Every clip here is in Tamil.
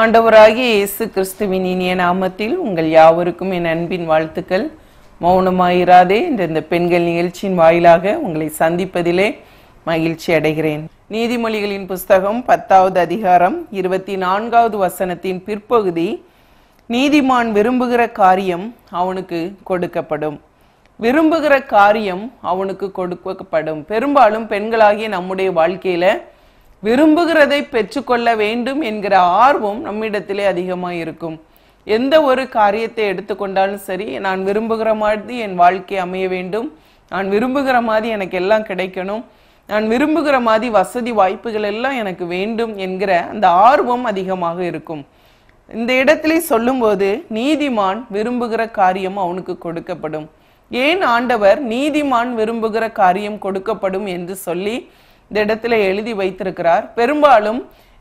ஆண்டவராகிய இயேசு கிறிஸ்துவின் இனிய நாமத்தில் உங்கள் யாவருக்கும் என் அன்பின் வாழ்த்துக்கள் மௌனமாயிராதே என்ற இந்த பெண்கள் நிகழ்ச்சியின் வாயிலாக உங்களை சந்திப்பதிலே மகிழ்ச்சி அடைகிறேன் நீதிமொழிகளின் புஸ்தகம் பத்தாவது அதிகாரம் இருபத்தி நான்காவது வசனத்தின் பிற்பகுதி நீதிமான் விரும்புகிற காரியம் அவனுக்கு கொடுக்கப்படும் விரும்புகிற காரியம் அவனுக்கு கொடுக்கப்படும் பெரும்பாலும் பெண்களாகிய நம்முடைய வாழ்க்கையில் விரும்புகிறதை பெற்றுக்கொள்ள வேண்டும் என்கிற ஆர்வம் நம்மிடத்திலே அதிகமாக இருக்கும் எந்த ஒரு காரியத்தை எடுத்துக்கொண்டாலும் சரி நான் விரும்புகிற மாதிரி என் வாழ்க்கை அமைய வேண்டும் நான் விரும்புகிற மாதிரி எனக்கு எல்லாம் கிடைக்கணும் நான் விரும்புகிற மாதிரி வசதி வாய்ப்புகள் எல்லாம் எனக்கு வேண்டும் என்கிற அந்த ஆர்வம் அதிகமாக இருக்கும் இந்த இடத்திலே சொல்லும்போது நீதிமான் விரும்புகிற காரியம் அவனுக்கு கொடுக்கப்படும் ஏன் ஆண்டவர் நீதிமான் விரும்புகிற காரியம் கொடுக்கப்படும் என்று சொல்லி இந்த இடத்துல எழுதி வைத்திருக்கிறார் பெரும்பாலும்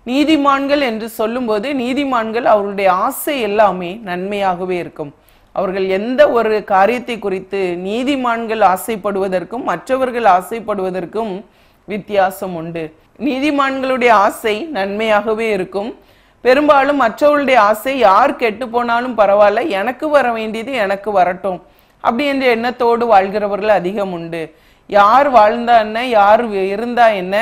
நீதிமான்கள் என்று சொல்லும்போது நீதிமான்கள் அவருடைய ஆசை எல்லாமே நன்மையாகவே இருக்கும் அவர்கள் எந்த ஒரு காரியத்தை குறித்து நீதிமான்கள் ஆசைப்படுவதற்கும் மற்றவர்கள் ஆசைப்படுவதற்கும் வித்தியாசம் உண்டு நீதிமான்களுடைய ஆசை நன்மையாகவே இருக்கும் பெரும்பாலும் மற்றவர்களுடைய ஆசை யார் கெட்டு போனாலும் பரவாயில்ல எனக்கு வர வேண்டியது எனக்கு வரட்டும் அப்படி என்ற எண்ணத்தோடு வாழ்கிறவர்கள் அதிகம் உண்டு யார் வாழ்ந்தா என்ன யார் இருந்தா என்ன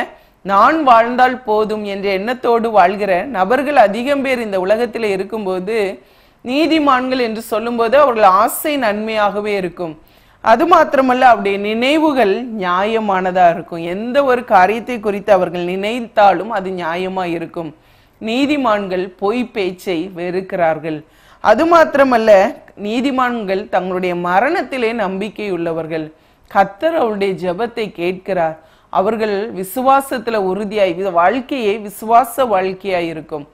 நான் வாழ்ந்தால் போதும் என்ற எண்ணத்தோடு வாழ்கிற நபர்கள் அதிகம் பேர் இந்த உலகத்தில் இருக்கும்போது நீதிமான்கள் என்று சொல்லும்போது அவர்கள் ஆசை நன்மையாகவே இருக்கும் அது மாத்திரமல்ல அவருடைய நினைவுகள் நியாயமானதாக இருக்கும் எந்த ஒரு காரியத்தை குறித்து அவர்கள் நினைத்தாலும் அது நியாயமாக இருக்கும் நீதிமான்கள் பொய் பேச்சை வெறுக்கிறார்கள் அது மாத்திரமல்ல நீதிமான்கள் தங்களுடைய மரணத்திலே நம்பிக்கை உள்ளவர்கள் கத்தர் அவருடைய ஜபத்தை கேட்கிறார் அவர்கள் விசுவாசத்துல உறுதியாய் வாழ்க்கையே விசுவாச வாழ்க்கையாய் இருக்கும்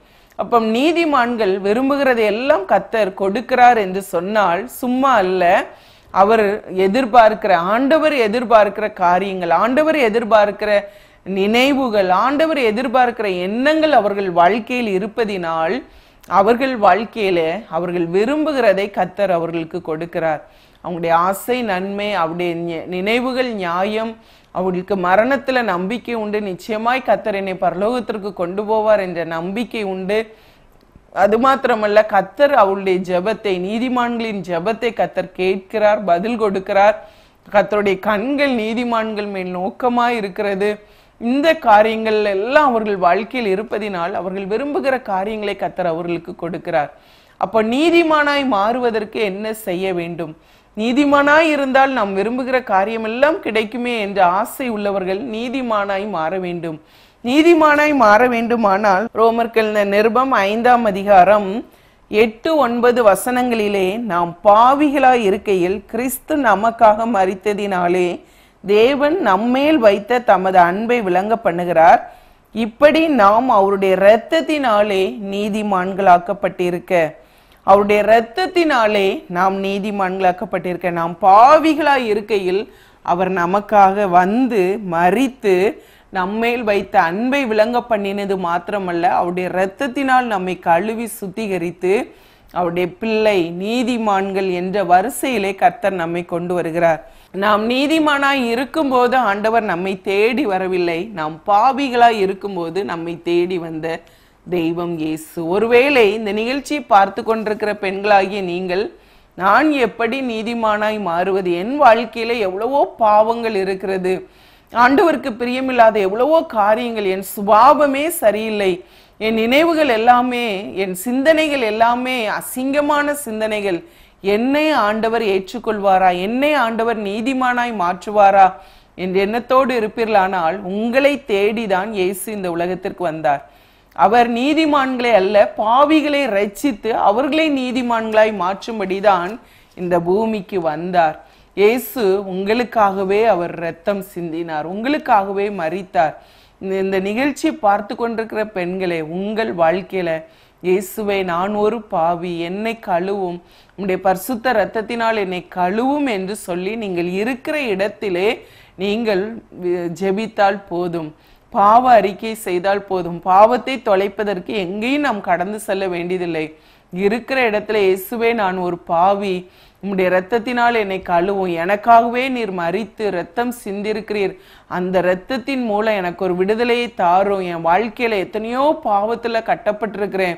அப்போ நீதிமான்கள் விரும்புகிறதை எல்லாம் கத்தர் கொடுக்கிறார் என்று சொன்னால் சும்மா அல்ல அவர் எதிர்பார்க்கிற ஆண்டவர் எதிர்பார்க்கிற காரியங்கள் ஆண்டவர் எதிர்பார்க்கிற நினைவுகள் ஆண்டவர் எதிர்பார்க்கிற எண்ணங்கள் அவர்கள் வாழ்க்கையில் இருப்பதினால் அவர்கள் வாழ்க்கையில அவர்கள் விரும்புகிறதை கத்தர் அவர்களுக்கு கொடுக்கிறார் அவங்களுடைய ஆசை நன்மை அவருடைய நினைவுகள் நியாயம் அவர்களுக்கு மரணத்தில் நம்பிக்கை உண்டு நிச்சயமாய் கத்தர் என்னை பரலோகத்திற்கு கொண்டு போவார் என்ற நம்பிக்கை உண்டு அது மாத்திரமல்ல கத்தர் அவளுடைய ஜெபத்தை நீதிமான்களின் ஜெபத்தை கத்தர் கேட்கிறார் பதில் கொடுக்கிறார் கத்தருடைய கண்கள் நீதிமான்கள் மேல் நோக்கமாய் இருக்கிறது இந்த காரியங்கள் எல்லாம் அவர்கள் வாழ்க்கையில் இருப்பதினால் அவர்கள் விரும்புகிற காரியங்களை கத்தர் அவர்களுக்கு கொடுக்கிறார் அப்போ நீதிமானாய் மாறுவதற்கு என்ன செய்ய வேண்டும் நீதிமானாய் இருந்தால் நாம் விரும்புகிற காரியமெல்லாம் கிடைக்குமே என்ற ஆசை உள்ளவர்கள் நீதிமானாய் மாற வேண்டும் நீதிமானாய் மாற வேண்டுமானால் ரோமர்கள் நிருபம் ஐந்தாம் அதிகாரம் எட்டு ஒன்பது வசனங்களிலே நாம் பாவிகளாய் இருக்கையில் கிறிஸ்து நமக்காக மறித்ததினாலே தேவன் நம்மேல் வைத்த தமது அன்பை விளங்க பண்ணுகிறார் இப்படி நாம் அவருடைய இரத்தத்தினாலே நீதிமான்களாக்கப்பட்டிருக்க அவருடைய இரத்தத்தினாலே நாம் நீதிமான்களாக்கப்பட்டிருக்க நாம் பாவிகளாய் இருக்கையில் அவர் நமக்காக வந்து மறித்து நம்மேல் வைத்த அன்பை விளங்க பண்ணினது மாத்திரமல்ல அவருடைய இரத்தத்தினால் நம்மை கழுவி சுத்திகரித்து அவருடைய பிள்ளை நீதிமான்கள் என்ற வரிசையிலே கர்த்தர் நம்மை கொண்டு வருகிறார் நாம் நீதிமானாய் இருக்கும்போது ஆண்டவர் நம்மை தேடி வரவில்லை நாம் பாவிகளாய் இருக்கும்போது நம்மை தேடி வந்த தெய்வம் இயேசு ஒருவேளை இந்த நிகழ்ச்சியை பார்த்து கொண்டிருக்கிற பெண்களாகிய நீங்கள் நான் எப்படி நீதிமானாய் மாறுவது என் வாழ்க்கையில எவ்வளவோ பாவங்கள் இருக்கிறது ஆண்டவருக்கு பிரியமில்லாத எவ்வளவோ காரியங்கள் என் சுபாவமே சரியில்லை என் நினைவுகள் எல்லாமே என் சிந்தனைகள் எல்லாமே அசிங்கமான சிந்தனைகள் என்னை ஆண்டவர் ஏற்றுக்கொள்வாரா என்னை ஆண்டவர் நீதிமானாய் மாற்றுவாரா என்ற எண்ணத்தோடு இருப்பீர்களானால் உங்களை தேடிதான் இயேசு இந்த உலகத்திற்கு வந்தார் அவர் நீதிமான்களை அல்ல பாவிகளை ரச்சித்து அவர்களை நீதிமான்களாய் மாற்றும்படிதான் இந்த பூமிக்கு வந்தார் இயேசு உங்களுக்காகவே அவர் ரத்தம் சிந்தினார் உங்களுக்காகவே மறித்தார் இந்த நிகழ்ச்சி பார்த்து கொண்டிருக்கிற பெண்களே உங்கள் வாழ்க்கையில இயேசுவை நான் ஒரு பாவி என்னை கழுவும் உடைய பரிசுத்த ரத்தத்தினால் என்னை கழுவும் என்று சொல்லி நீங்கள் இருக்கிற இடத்திலே நீங்கள் ஜெபித்தால் போதும் பாவ அறிக்கை செய்தால் போதும் பாவத்தை தொலைப்பதற்கு எங்கேயும் நாம் கடந்து செல்ல வேண்டியதில்லை இருக்கிற இடத்துல இயேசுவே நான் ஒரு பாவி உம்முடைய இரத்தத்தினால் என்னை கழுவும் எனக்காகவே நீர் மறித்து ரத்தம் சிந்திருக்கிறீர் அந்த இரத்தத்தின் மூலம் எனக்கு ஒரு விடுதலையை தாரும் என் வாழ்க்கையில எத்தனையோ பாவத்துல கட்டப்பட்டிருக்கிறேன்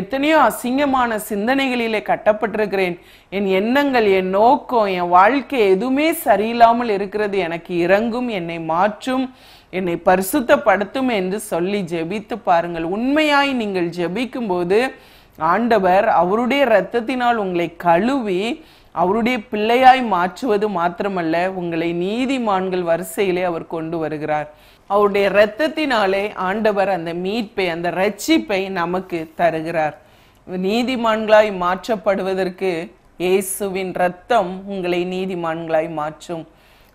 எத்தனையோ அசிங்கமான சிந்தனைகளிலே கட்டப்பட்டிருக்கிறேன் என் எண்ணங்கள் என் நோக்கம் என் வாழ்க்கை எதுவுமே சரியில்லாமல் இருக்கிறது எனக்கு இறங்கும் என்னை மாற்றும் என்னை பரிசுத்தப்படுத்தும் என்று சொல்லி ஜெபித்து பாருங்கள் உண்மையாய் நீங்கள் ஜெபிக்கும் போது ஆண்டவர் அவருடைய இரத்தத்தினால் உங்களை கழுவி அவருடைய பிள்ளையாய் மாற்றுவது மாத்திரமல்ல உங்களை நீதிமான்கள் வரிசையிலே அவர் கொண்டு வருகிறார் அவருடைய இரத்தத்தினாலே ஆண்டவர் அந்த மீட்பை அந்த ரட்சிப்பை நமக்கு தருகிறார் நீதிமான்களாய் மாற்றப்படுவதற்கு இயேசுவின் ரத்தம் உங்களை நீதிமான்களாய் மாற்றும்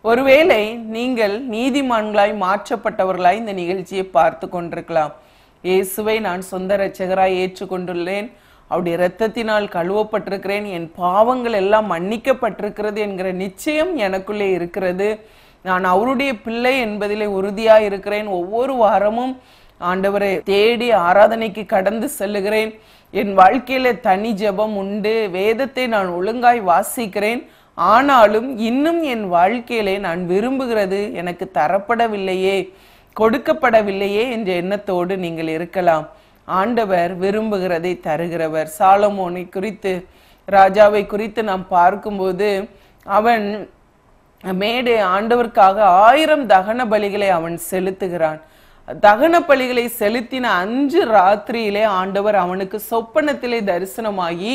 ஒருவேளை நீங்கள் நீதிமான்களாய் மாற்றப்பட்டவர்களாய் இந்த நிகழ்ச்சியை பார்த்து கொண்டிருக்கலாம் இயேசுவை நான் சொந்த ரச்சகராய் ஏற்றுக்கொண்டுள்ளேன் அவருடைய இரத்தத்தினால் கழுவப்பட்டிருக்கிறேன் என் பாவங்கள் எல்லாம் மன்னிக்கப்பட்டிருக்கிறது என்கிற நிச்சயம் எனக்குள்ளே இருக்கிறது நான் அவருடைய பிள்ளை என்பதிலே உறுதியாக இருக்கிறேன் ஒவ்வொரு வாரமும் ஆண்டவரை தேடி ஆராதனைக்கு கடந்து செல்லுகிறேன் என் வாழ்க்கையில தனி ஜபம் உண்டு வேதத்தை நான் ஒழுங்காய் வாசிக்கிறேன் ஆனாலும் இன்னும் என் வாழ்க்கையிலே நான் விரும்புகிறது எனக்கு தரப்படவில்லையே கொடுக்கப்படவில்லையே என்ற எண்ணத்தோடு நீங்கள் இருக்கலாம் ஆண்டவர் விரும்புகிறதை தருகிறவர் சாலமோனை குறித்து ராஜாவை குறித்து நாம் பார்க்கும்போது அவன் மேடை ஆண்டவர்க்காக ஆயிரம் தகன பலிகளை அவன் செலுத்துகிறான் தகன பலிகளை செலுத்தின அஞ்சு ராத்திரியிலே ஆண்டவர் அவனுக்கு சொப்பனத்திலே தரிசனமாகி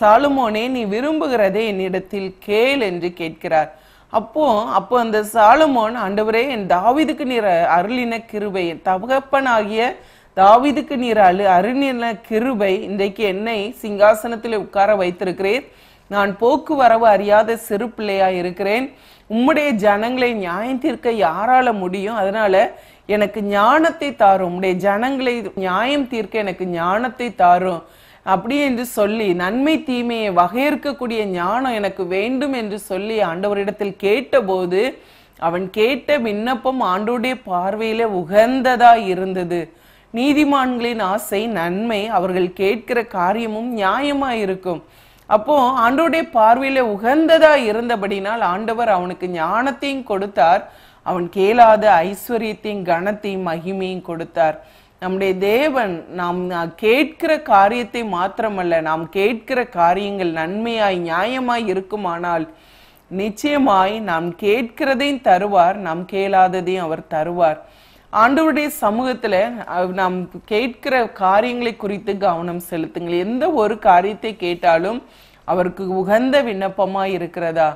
சாலுமோனே நீ விரும்புகிறதே என்னிடத்தில் கேள் என்று கேட்கிறார் அப்போ அப்போ அந்த சாலுமோன் ஆண்டவரே என் தாவிதுக்கு நீர் அருளின கிருபை என் தகப்பனாகிய தாவிதுக்கு நீர் அழு அருளின கிருபை இன்றைக்கு என்னை சிங்காசனத்தில் உட்கார வைத்திருக்கிறேன் நான் போக்குவரவு அறியாத சிறு பிள்ளையா இருக்கிறேன் உம்முடைய ஜனங்களை நியாயம் தீர்க்க யாரால முடியும் அதனால எனக்கு ஞானத்தை தாரும் உம்முடைய ஜனங்களை நியாயம் தீர்க்க எனக்கு ஞானத்தை தாரும் அப்படி என்று சொல்லி நன்மை தீமையை வகையறுக்கக்கூடிய ஞானம் எனக்கு வேண்டும் என்று சொல்லி ஆண்டவரிடத்தில் கேட்டபோது அவன் கேட்ட விண்ணப்பம் ஆண்டோடைய பார்வையில உகந்ததா இருந்தது நீதிமான்களின் ஆசை நன்மை அவர்கள் கேட்கிற காரியமும் நியாயமா இருக்கும் அப்போ ஆண்டோடைய பார்வையில உகந்ததா இருந்தபடினால் ஆண்டவர் அவனுக்கு ஞானத்தையும் கொடுத்தார் அவன் கேளாத ஐஸ்வர்யத்தையும் கனத்தையும் மகிமையும் கொடுத்தார் நம்முடைய தேவன் நாம் கேட்கிற காரியத்தை மாத்திரமல்ல நாம் கேட்கிற காரியங்கள் நன்மையாய் நியாயமாய் இருக்குமானால் நிச்சயமாய் நாம் கேட்கிறதையும் தருவார் நாம் கேளாததையும் அவர் தருவார் ஆண்டவருடைய சமூகத்தில் நாம் கேட்கிற காரியங்களை குறித்து கவனம் செலுத்துங்கள் எந்த ஒரு காரியத்தை கேட்டாலும் அவருக்கு உகந்த விண்ணப்பமாக இருக்கிறதா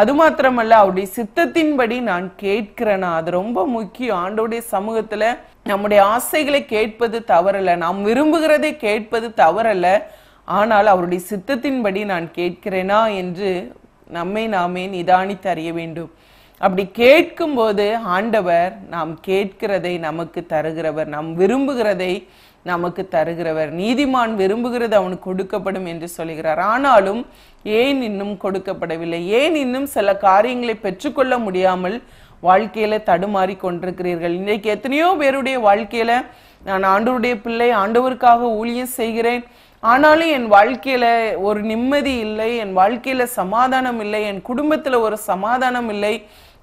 அது மாத்திரமல்ல அவருடைய சித்தத்தின்படி நான் கேட்கிறேனா அது ரொம்ப முக்கியம் ஆண்டோடைய சமூகத்துல நம்முடைய ஆசைகளை கேட்பது தவறல்ல நாம் விரும்புகிறதை கேட்பது தவறல்ல ஆனால் அவருடைய சித்தத்தின்படி நான் கேட்கிறேனா என்று நம்மை நாமே நிதானித்து அறிய வேண்டும் அப்படி கேட்கும்போது ஆண்டவர் நாம் கேட்கிறதை நமக்கு தருகிறவர் நாம் விரும்புகிறதை நமக்கு தருகிறவர் நீதிமான் விரும்புகிறது அவனுக்கு கொடுக்கப்படும் என்று சொல்கிறார் ஆனாலும் ஏன் இன்னும் கொடுக்கப்படவில்லை ஏன் இன்னும் சில காரியங்களை பெற்றுக்கொள்ள முடியாமல் வாழ்க்கையில தடுமாறி கொண்டிருக்கிறீர்கள் இன்றைக்கு எத்தனையோ பேருடைய வாழ்க்கையில நான் ஆண்டவருடைய பிள்ளை ஆண்டவருக்காக ஊழியம் செய்கிறேன் ஆனாலும் என் வாழ்க்கையில ஒரு நிம்மதி இல்லை என் வாழ்க்கையில சமாதானம் இல்லை என் குடும்பத்துல ஒரு சமாதானம் இல்லை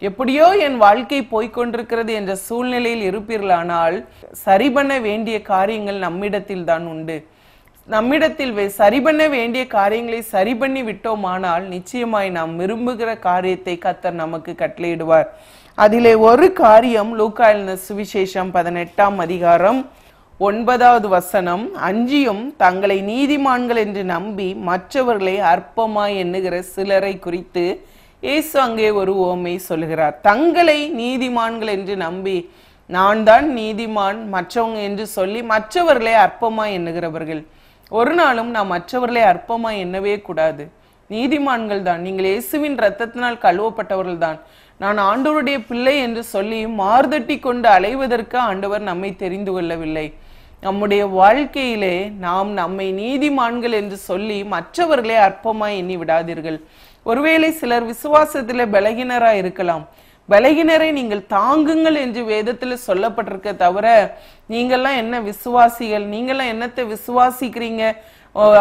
எப்படியோ என் வாழ்க்கை போய்கொண்டிருக்கிறது என்ற சூழ்நிலையில் இருப்பீர்களானால் சரி பண்ண வேண்டிய காரியங்கள் நம்மிடத்தில் தான் உண்டு நம்மிடத்தில் சரி பண்ண வேண்டிய காரியங்களை சரி பண்ணி விட்டோமானால் நிச்சயமாய் நாம் விரும்புகிற காரியத்தை கத்தர் நமக்கு கட்டளையிடுவார் அதிலே ஒரு காரியம் லூக்காயின சுவிசேஷம் பதினெட்டாம் அதிகாரம் ஒன்பதாவது வசனம் அஞ்சியும் தங்களை நீதிமான்கள் என்று நம்பி மற்றவர்களை அற்பமாய் எண்ணுகிற சிலரை குறித்து இயேசு அங்கே ஒரு ஓமை சொல்கிறார் தங்களை நீதிமான்கள் என்று நம்பி நான் தான் நீதிமான் மற்றவங்க என்று சொல்லி மற்றவர்களை அற்பமாக எண்ணுகிறவர்கள் ஒரு நாளும் நாம் மற்றவர்களை அற்பமாக எண்ணவே கூடாது நீதிமான்கள் தான் நீங்கள் இயேசுவின் ரத்தத்தினால் கழுவப்பட்டவர்கள் தான் நான் ஆண்டவருடைய பிள்ளை என்று சொல்லி மார்தட்டி கொண்டு அலைவதற்கு ஆண்டவர் நம்மை தெரிந்து கொள்ளவில்லை நம்முடைய வாழ்க்கையிலே நாம் நம்மை நீதிமான்கள் என்று சொல்லி மற்றவர்களே அற்பமாய் எண்ணி விடாதீர்கள் ஒருவேளை சிலர் விசுவாசத்தில் பலகினராக இருக்கலாம் பலகினரை நீங்கள் தாங்குங்கள் என்று வேதத்தில் சொல்லப்பட்டிருக்க தவிர நீங்கள்லாம் என்ன விசுவாசிகள் நீங்கள்லாம் என்னத்தை விசுவாசிக்கிறீங்க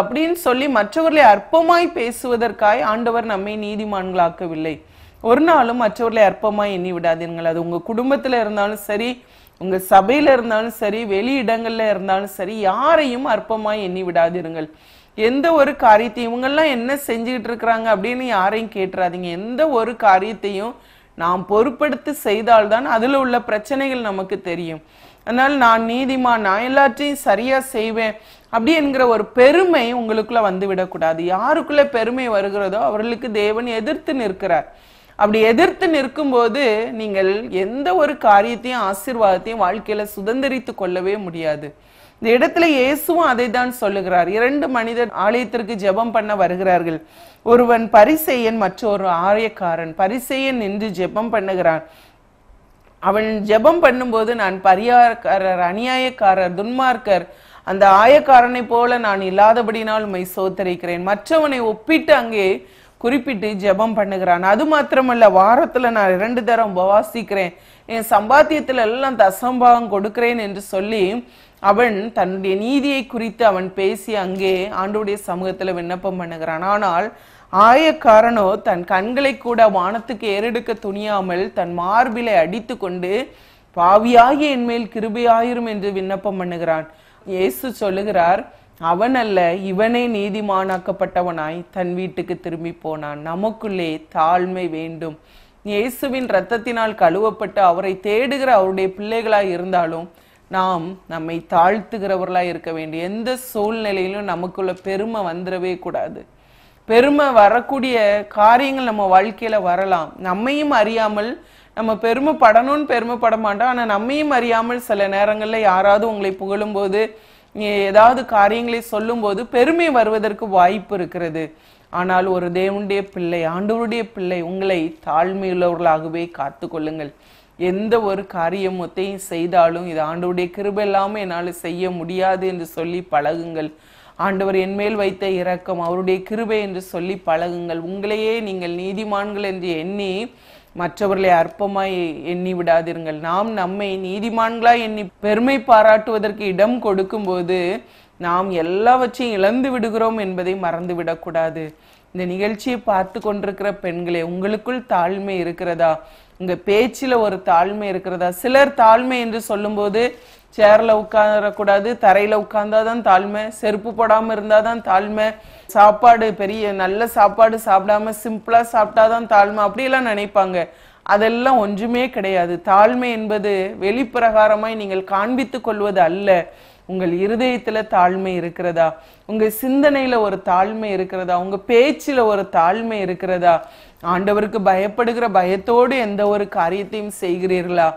அப்படின்னு சொல்லி மற்றவர்களை அற்பமாய் பேசுவதற்காய் ஆண்டவர் நம்மை நீதிமான்களாக்கவில்லை ஒரு நாளும் மற்றவர்களை அற்பமாய் எண்ணி விடாதீர்கள் அது உங்கள் குடும்பத்தில் இருந்தாலும் சரி உங்கள் சபையில் இருந்தாலும் சரி வெளி இடங்களில் இருந்தாலும் சரி யாரையும் அற்பமாக எண்ணி விடாதிருங்கள் எந்த ஒரு காரியத்தையும் இவங்கெல்லாம் என்ன செஞ்சுக்கிட்டு இருக்கிறாங்க அப்படின்னு யாரையும் கேட்டுறாதீங்க எந்த ஒரு காரியத்தையும் நாம் பொறுப்படுத்தி செய்தால்தான் அதில் உள்ள பிரச்சனைகள் நமக்கு தெரியும் அதனால் நான் நீதிமா நான் எல்லாற்றையும் சரியாக செய்வேன் அப்படி என்கிற ஒரு பெருமை உங்களுக்குள்ளே விடக்கூடாது யாருக்குள்ளே பெருமை வருகிறதோ அவர்களுக்கு தேவன் எதிர்த்து நிற்கிறார் அப்படி எதிர்த்து நிற்கும்போது நீங்கள் எந்த ஒரு காரியத்தையும் ஆசீர்வாதத்தையும் வாழ்க்கையில சுதந்திரித்து கொள்ளவே முடியாது இந்த இடத்துல இயேசுவும் அதை தான் சொல்லுகிறார் இரண்டு மனிதர் ஆலயத்திற்கு ஜெபம் பண்ண வருகிறார்கள் ஒருவன் பரிசெயன் மற்றொரு ஆலயக்காரன் பரிசெயன் நின்று ஜெபம் பண்ணுகிறான் அவன் ஜெபம் பண்ணும்போது நான் பரியாரக்காரர் அநியாயக்காரர் துன்மார்க்கர் அந்த ஆயக்காரனை போல நான் இல்லாதபடினால் உண்மை சோத்தரிக்கிறேன் மற்றவனை ஒப்பிட்டு அங்கே குறிப்பிட்டு ஜெபம் பண்ணுகிறான் அது மாத்திரமல்ல வாரத்தில் நான் இரண்டு தரம் உபவாசிக்கிறேன் என் சம்பாத்தியத்தில் எல்லாம் தசம்பாவம் கொடுக்கிறேன் என்று சொல்லி அவன் தன்னுடைய நீதியை குறித்து அவன் பேசி அங்கே ஆண்டுடைய சமூகத்தில் விண்ணப்பம் பண்ணுகிறான் ஆனால் ஆயக்காரனோ தன் கண்களை கூட வானத்துக்கு ஏறெடுக்க துணியாமல் தன் மார்பிலை அடித்து கொண்டு பாவியாகி மேல் கிருபையாயிரும் என்று விண்ணப்பம் பண்ணுகிறான் இயேசு சொல்லுகிறார் அவன் அல்ல இவனே நீதிமானாக்கப்பட்டவனாய் தன் வீட்டுக்கு திரும்பி போனான் நமக்குள்ளே தாழ்மை வேண்டும் இயேசுவின் இரத்தத்தினால் கழுவப்பட்டு அவரை தேடுகிற அவருடைய பிள்ளைகளாய் இருந்தாலும் நாம் நம்மை தாழ்த்துகிறவர்களாக இருக்க வேண்டும் எந்த சூழ்நிலையிலும் நமக்குள்ள பெருமை வந்துடவே கூடாது பெருமை வரக்கூடிய காரியங்கள் நம்ம வாழ்க்கையில் வரலாம் நம்மையும் அறியாமல் நம்ம பெருமைப்படணும்னு பெருமைப்பட மாட்டோம் ஆனால் நம்மையும் அறியாமல் சில நேரங்களில் யாராவது உங்களை புகழும்போது ஏதாவது காரியங்களை சொல்லும்போது பெருமை வருவதற்கு வாய்ப்பு இருக்கிறது ஆனால் ஒரு தேவனுடைய பிள்ளை ஆண்டவருடைய பிள்ளை உங்களை தாழ்மையுள்ளவர்களாகவே காத்து கொள்ளுங்கள் எந்த ஒரு மொத்தையும் செய்தாலும் இது ஆண்டவருடைய கிருபை இல்லாமல் என்னால் செய்ய முடியாது என்று சொல்லி பழகுங்கள் ஆண்டவர் என்மேல் வைத்த இரக்கம் அவருடைய கிருபை என்று சொல்லி பழகுங்கள் உங்களையே நீங்கள் நீதிமான்கள் என்று எண்ணி மற்றவர்களை அற்பமாய் எண்ணி விடாதீர்கள் நாம் நம்மை நீதிமான்களா எண்ணி பெருமை பாராட்டுவதற்கு இடம் கொடுக்கும்போது நாம் எல்லாவற்றையும் இழந்து விடுகிறோம் என்பதை மறந்து விடக்கூடாது இந்த நிகழ்ச்சியை பார்த்து கொண்டிருக்கிற பெண்களே உங்களுக்குள் தாழ்மை இருக்கிறதா உங்க பேச்சில் ஒரு தாழ்மை இருக்கிறதா சிலர் தாழ்மை என்று சொல்லும்போது சேரில் உட்காரக்கூடாது தரையில் உட்கார்ந்தா தான் தாழ்மை செருப்பு போடாமல் இருந்தால் தான் தாழ்மை சாப்பாடு பெரிய நல்ல சாப்பாடு சாப்பிடாம சிம்பிளாக சாப்பிட்டா தான் தாழ்மை அப்படியெல்லாம் நினைப்பாங்க அதெல்லாம் ஒன்றுமே கிடையாது தாழ்மை என்பது வெளிப்பிரகாரமாய் நீங்கள் காண்பித்துக் கொள்வது அல்ல உங்கள் இருதயத்தில் தாழ்மை இருக்கிறதா உங்கள் சிந்தனையில் ஒரு தாழ்மை இருக்கிறதா உங்கள் பேச்சில் ஒரு தாழ்மை இருக்கிறதா ஆண்டவருக்கு பயப்படுகிற பயத்தோடு எந்த ஒரு காரியத்தையும் செய்கிறீர்களா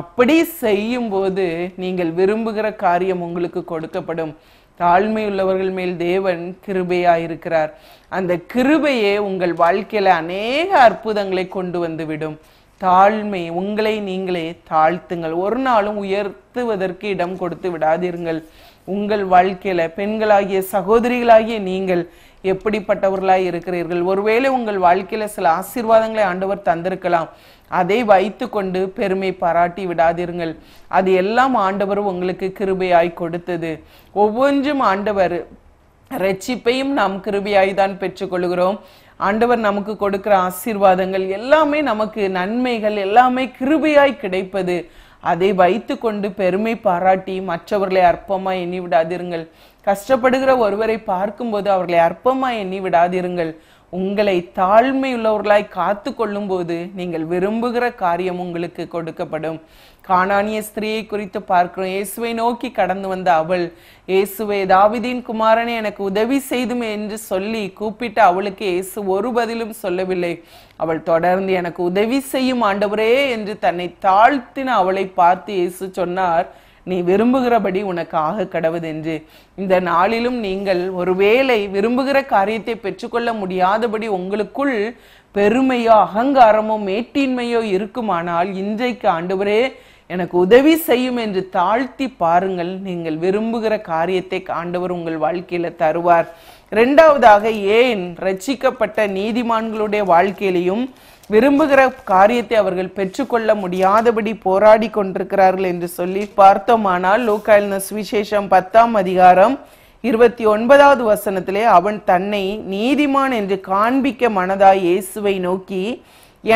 அப்படி செய்யும்போது நீங்கள் விரும்புகிற காரியம் உங்களுக்கு கொடுக்கப்படும் தாழ்மை உள்ளவர்கள் மேல் தேவன் கிருபையா இருக்கிறார் அந்த கிருபையே உங்கள் வாழ்க்கையில அநேக அற்புதங்களை கொண்டு வந்துவிடும் தாழ்மை உங்களை நீங்களே தாழ்த்துங்கள் ஒரு நாளும் உயர்த்துவதற்கு இடம் கொடுத்து விடாதீர்கள் உங்கள் வாழ்க்கையில பெண்களாகிய சகோதரிகளாகிய நீங்கள் எப்படிப்பட்டவர்களாய் இருக்கிறீர்கள் ஒருவேளை உங்கள் வாழ்க்கையில சில ஆசீர்வாதங்களை ஆண்டவர் தந்திருக்கலாம் அதை வைத்து கொண்டு பெருமை பாராட்டி விடாதீர்கள் அது எல்லாம் ஆண்டவர் உங்களுக்கு கிருபையாய் கொடுத்தது ஒவ்வொன்றும் ஆண்டவர் ரட்சிப்பையும் நாம் கிருபியாய் தான் பெற்றுக்கொள்கிறோம் ஆண்டவர் நமக்கு கொடுக்கிற ஆசீர்வாதங்கள் எல்லாமே நமக்கு நன்மைகள் எல்லாமே கிருபியாய் கிடைப்பது அதை வைத்து கொண்டு பெருமை பாராட்டி மற்றவர்களை அற்பமாக எண்ணி விடாதிருங்கள் கஷ்டப்படுகிற ஒருவரை பார்க்கும்போது அவர்களை அற்பமாக எண்ணி விடாதிருங்கள் உங்களை தாழ்மையுள்ளவர்களாய் காத்து கொள்ளும்போது நீங்கள் விரும்புகிற காரியம் உங்களுக்கு கொடுக்கப்படும் காணானிய ஸ்திரீயை குறித்து பார்க்கிறோம் இயேசுவை நோக்கி கடந்து வந்த அவள் இயேசுவை தாவிதின் குமாரனை எனக்கு உதவி செய்தும் என்று சொல்லி கூப்பிட்டு அவளுக்கு இயேசு ஒரு பதிலும் சொல்லவில்லை அவள் தொடர்ந்து எனக்கு உதவி செய்யும் ஆண்டவரே என்று தன்னை தாழ்த்தின அவளை பார்த்து இயேசு சொன்னார் நீ விரும்புகிறபடி உனக்கு ஆக கடவுது என்று இந்த நாளிலும் நீங்கள் ஒருவேளை விரும்புகிற காரியத்தை பெற்றுக்கொள்ள முடியாதபடி உங்களுக்குள் பெருமையோ அகங்காரமோ மேட்டின்மையோ இருக்குமானால் இன்றைக்கு ஆண்டவரே எனக்கு உதவி செய்யும் என்று தாழ்த்தி பாருங்கள் நீங்கள் விரும்புகிற காரியத்தை காண்டவர் உங்கள் வாழ்க்கையில தருவார் ரெண்டாவதாக ஏன் ரட்சிக்கப்பட்ட நீதிமான்களுடைய வாழ்க்கையிலையும் விரும்புகிற காரியத்தை அவர்கள் பெற்றுக்கொள்ள முடியாதபடி போராடி கொண்டிருக்கிறார்கள் என்று சொல்லி பார்த்தோமானால் லூக்காயின சுவிசேஷம் பத்தாம் அதிகாரம் இருபத்தி ஒன்பதாவது வசனத்திலே அவன் தன்னை நீதிமான் என்று காண்பிக்க மனதாய் இயேசுவை நோக்கி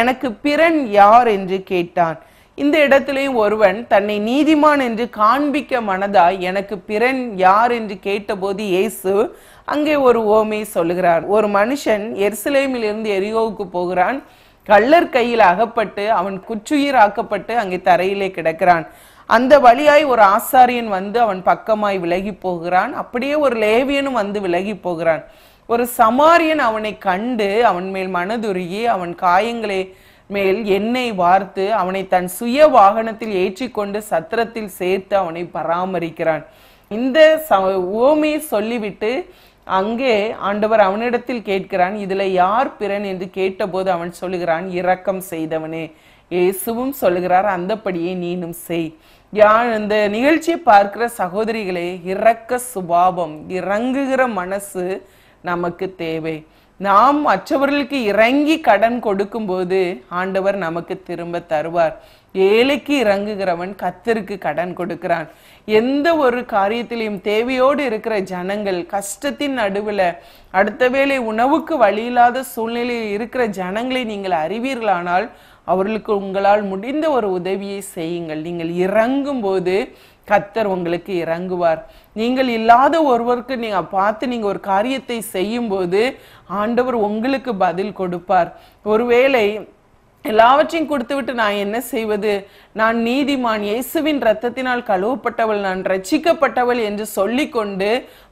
எனக்கு பிறன் யார் என்று கேட்டான் இந்த இடத்திலையும் ஒருவன் தன்னை நீதிமான் என்று காண்பிக்க மனதாய் எனக்கு பிறன் யார் என்று கேட்டபோது இயேசு அங்கே ஒரு ஓமை சொல்லுகிறார் ஒரு மனுஷன் எருசலேமிலிருந்து எரியோவுக்கு போகிறான் கள்ளர் கையில் அகப்பட்டு அவன் ஆக்கப்பட்டு அங்கே தரையிலே கிடக்கிறான் அந்த வழியாய் ஒரு ஆசாரியன் வந்து அவன் பக்கமாய் விலகி போகிறான் அப்படியே ஒரு லேவியனும் வந்து விலகி போகிறான் ஒரு சமாரியன் அவனை கண்டு அவன் மேல் மனதுருகி அவன் காயங்களை மேல் எண்ணெய் வார்த்து அவனை தன் சுய வாகனத்தில் ஏற்றிக்கொண்டு சத்திரத்தில் சேர்த்து அவனை பராமரிக்கிறான் இந்த ஓமை சொல்லிவிட்டு அங்கே ஆண்டவர் அவனிடத்தில் கேட்கிறான் இதுல யார் பிறன் என்று கேட்டபோது அவன் சொல்லுகிறான் இரக்கம் செய்தவனே இயேசுவும் சொல்லுகிறார் அந்தப்படியே நீனும் செய் யான் இந்த நிகழ்ச்சியை பார்க்கிற சகோதரிகளே இறக்க சுபாவம் இறங்குகிற மனசு நமக்கு தேவை நாம் மற்றவர்களுக்கு இறங்கி கடன் கொடுக்கும்போது ஆண்டவர் நமக்கு திரும்ப தருவார் ஏழைக்கு இறங்குகிறவன் கத்தருக்கு கடன் கொடுக்கிறான் எந்த ஒரு காரியத்திலையும் தேவையோடு இருக்கிற ஜனங்கள் கஷ்டத்தின் நடுவில் அடுத்த வேளை உணவுக்கு வழியில்லாத சூழ்நிலையில் இருக்கிற ஜனங்களை நீங்கள் அறிவீர்களானால் அவர்களுக்கு உங்களால் முடிந்த ஒரு உதவியை செய்யுங்கள் நீங்கள் இறங்கும் போது கத்தர் உங்களுக்கு இறங்குவார் நீங்கள் இல்லாத ஒருவருக்கு நீங்கள் பார்த்து நீங்கள் ஒரு காரியத்தை செய்யும்போது ஆண்டவர் உங்களுக்கு பதில் கொடுப்பார் ஒருவேளை எல்லாவற்றையும் கொடுத்துவிட்டு நான் என்ன செய்வது நான் நீதிமான் இயேசுவின் ரத்தத்தினால் கழுவப்பட்டவள் நான் ரட்சிக்கப்பட்டவள் என்று சொல்லிக்கொண்டு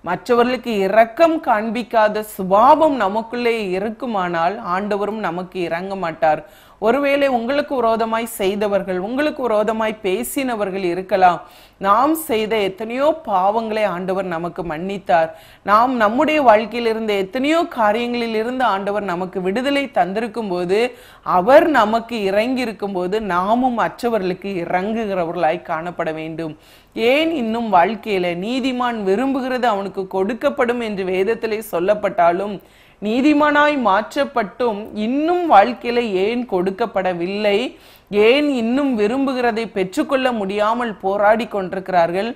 மற்றவர்களுக்கு இரக்கம் காண்பிக்காத சுபாவம் நமக்குள்ளே இருக்குமானால் ஆண்டவரும் நமக்கு இறங்க மாட்டார் ஒருவேளை உங்களுக்கு விரோதமாய் செய்தவர்கள் உங்களுக்கு விரோதமாய் பேசினவர்கள் இருக்கலாம் நாம் செய்த எத்தனையோ பாவங்களை ஆண்டவர் நமக்கு மன்னித்தார் நாம் நம்முடைய வாழ்க்கையில் இருந்த எத்தனையோ காரியங்களில் இருந்து ஆண்டவர் நமக்கு விடுதலை தந்திருக்கும் போது அவர் நமக்கு இறங்கி இருக்கும் போது நாமும் அச்சவர்களுக்கு இறங்குகிறவர்களாய் காணப்பட வேண்டும் ஏன் இன்னும் வாழ்க்கையில நீதிமான் விரும்புகிறது அவனுக்கு கொடுக்கப்படும் என்று வேதத்திலே சொல்லப்பட்டாலும் நீதிமனாய் மாற்றப்பட்டும் இன்னும் வாழ்க்கையில ஏன் கொடுக்கப்படவில்லை ஏன் இன்னும் விரும்புகிறதை பெற்றுக்கொள்ள முடியாமல் போராடி கொண்டிருக்கிறார்கள்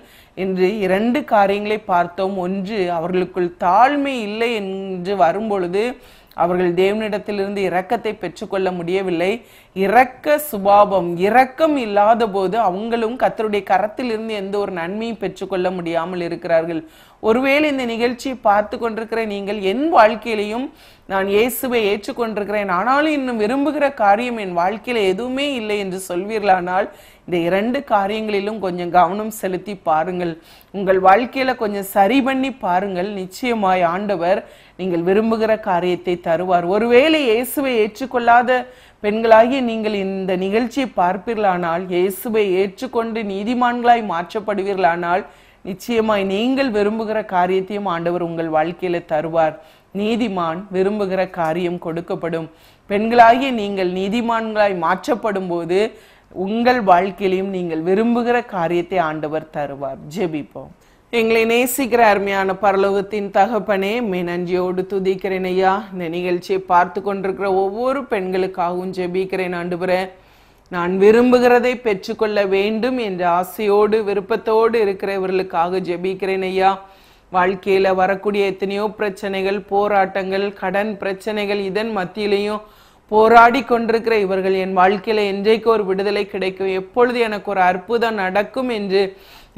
என்று இரண்டு காரியங்களை பார்த்தோம் ஒன்று அவர்களுக்குள் தாழ்மை இல்லை என்று வரும்பொழுது அவர்கள் தேவனிடத்திலிருந்து இரக்கத்தை பெற்றுக்கொள்ள முடியவில்லை இரக்க சுபாவம் இரக்கம் இல்லாத போது அவங்களும் கத்தருடைய கரத்திலிருந்து எந்த ஒரு நன்மையும் பெற்றுக்கொள்ள முடியாமல் இருக்கிறார்கள் ஒருவேளை இந்த நிகழ்ச்சியை பார்த்து கொண்டிருக்கிற நீங்கள் என் வாழ்க்கையிலையும் நான் இயேசுவை ஏற்றுக்கொண்டிருக்கிறேன் ஆனாலும் இன்னும் விரும்புகிற காரியம் என் வாழ்க்கையில் எதுவுமே இல்லை என்று சொல்வீர்களானால் இந்த இரண்டு காரியங்களிலும் கொஞ்சம் கவனம் செலுத்தி பாருங்கள் உங்கள் வாழ்க்கையில கொஞ்சம் சரி பண்ணி பாருங்கள் நிச்சயமாய் ஆண்டவர் நீங்கள் விரும்புகிற காரியத்தை தருவார் ஒருவேளை இயேசுவை ஏற்றுக்கொள்ளாத பெண்களாகிய நீங்கள் இந்த நிகழ்ச்சியை பார்ப்பீர்களானால் இயேசுவை ஏற்றுக்கொண்டு நீதிமான்களாய் மாற்றப்படுவீர்களானால் நிச்சயமாய் நீங்கள் விரும்புகிற காரியத்தையும் ஆண்டவர் உங்கள் வாழ்க்கையில தருவார் நீதிமான் விரும்புகிற காரியம் கொடுக்கப்படும் பெண்களாகிய நீங்கள் நீதிமான்களாய் மாற்றப்படும் போது உங்கள் வாழ்க்கையிலையும் நீங்கள் விரும்புகிற காரியத்தை ஆண்டவர் தருவார் ஜெபிப்போம் எங்களை நேசிக்கிற அருமையான பரலோகத்தின் தகப்பனே மே நன்றியோடு துதிக்கிறேன் ஐயா இந்த நிகழ்ச்சியை பார்த்து கொண்டிருக்கிற ஒவ்வொரு பெண்களுக்காகவும் ஜெபிக்கிறேன் ஆண்டுபுறேன் நான் விரும்புகிறதை பெற்றுக்கொள்ள வேண்டும் என்ற ஆசையோடு விருப்பத்தோடு இருக்கிறவர்களுக்காக ஜெபிக்கிறேன் ஐயா வாழ்க்கையில் வரக்கூடிய எத்தனையோ பிரச்சனைகள் போராட்டங்கள் கடன் பிரச்சனைகள் இதன் மத்தியிலையும் போராடி கொண்டிருக்கிற இவர்கள் என் வாழ்க்கையில் என்றைக்கு ஒரு விடுதலை கிடைக்கும் எப்பொழுது எனக்கு ஒரு அற்புதம் நடக்கும் என்று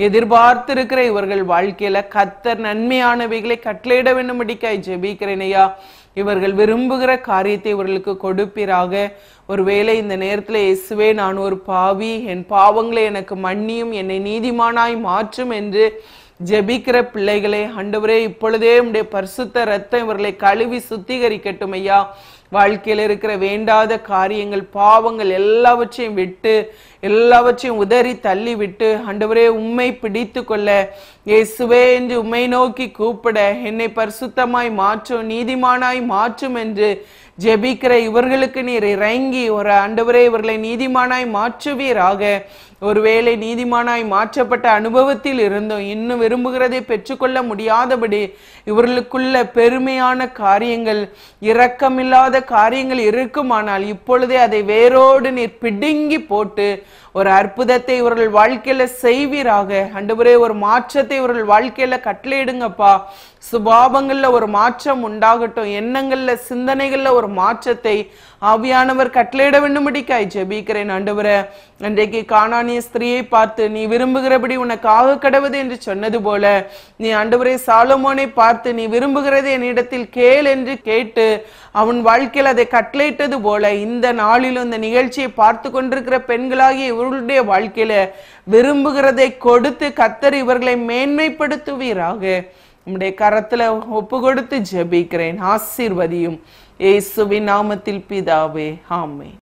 இருக்கிற இவர்கள் வாழ்க்கையில கத்தர் நன்மையானவைகளை கட்டளையிட வேண்டும்படிக்காய் ஜெபிக்கிறேன் ஐயா இவர்கள் விரும்புகிற காரியத்தை இவர்களுக்கு கொடுப்பீராக ஒருவேளை இந்த நேரத்தில் இயேசுவே நான் ஒரு பாவி என் பாவங்களை எனக்கு மன்னியும் என்னை நீதிமானாய் மாற்றும் என்று ஜெபிக்கிற பிள்ளைகளை அண்டவரே இப்பொழுதே உடைய பரிசுத்த ரத்தம் இவர்களை கழுவி சுத்திகரிக்கட்டும் ஐயா வாழ்க்கையில் இருக்கிற வேண்டாத காரியங்கள் பாவங்கள் எல்லாவற்றையும் விட்டு எல்லாவற்றையும் உதறி தள்ளி விட்டு அண்டவரே உண்மை பிடித்து கொள்ள இயேசுவே என்று உண்மை நோக்கி கூப்பிட என்னை பரிசுத்தமாய் மாற்றும் நீதிமானாய் மாற்றும் என்று ஜெபிக்கிற இவர்களுக்கு நீர் இறங்கி ஒரு அண்டவரே இவர்களை நீதிமானாய் மாற்றுவீராக ஒருவேளை நீதிமானாய் மாற்றப்பட்ட அனுபவத்தில் இருந்தும் இன்னும் விரும்புகிறதை பெற்றுக்கொள்ள முடியாதபடி இவர்களுக்குள்ள பெருமையான காரியங்கள் இரக்கமில்லாத காரியங்கள் இருக்குமானால் இப்பொழுதே அதை வேரோடு நீர் பிடுங்கி போட்டு ஒரு அற்புதத்தை இவர்கள் வாழ்க்கையில செய்வீராக முறை ஒரு மாற்றத்தை இவர்கள் வாழ்க்கையில கட்டளையிடுங்கப்பா சுபாவங்கள்ல ஒரு மாற்றம் உண்டாகட்டும் எண்ணங்கள்ல சிந்தனைகள்ல ஒரு மாற்றத்தை ஆவியானவர் கட்டளையிட வேண்டும்படிக்காய் ஜெபிக்கிறேன் ஆண்டவர அன்றைக்கு காணானிய ஸ்திரீயை பார்த்து நீ விரும்புகிறபடி உனக்கு ஆக கடவுது என்று சொன்னது போல நீ முறை சாலமோனை பார்த்து நீ விரும்புகிறது என்னிடத்தில் கேள் என்று கேட்டு அவன் வாழ்க்கையில் அதை கட்டளையிட்டது போல இந்த நாளிலும் இந்த நிகழ்ச்சியை பார்த்து கொண்டிருக்கிற பெண்களாகிய இவர்களுடைய வாழ்க்கையில விரும்புகிறதை கொடுத்து கத்தர் இவர்களை மேன்மைப்படுத்துவீராக நம்முடைய கரத்துல ஒப்பு கொடுத்து ஜபிக்கிறேன் ஆசீர்வதியும் ஏசுவின் நாமத்தில் பிதாவே ஆமே